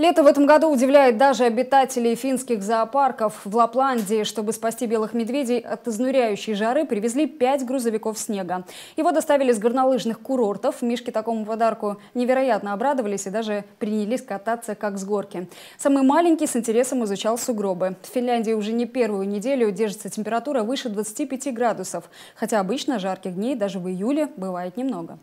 Лето в этом году удивляет даже обитателей финских зоопарков. В Лапландии, чтобы спасти белых медведей от изнуряющей жары, привезли пять грузовиков снега. Его доставили с горнолыжных курортов. Мишки такому подарку невероятно обрадовались и даже принялись кататься как с горки. Самый маленький с интересом изучал сугробы. В Финляндии уже не первую неделю держится температура выше 25 градусов, хотя обычно жарких дней даже в июле бывает немного.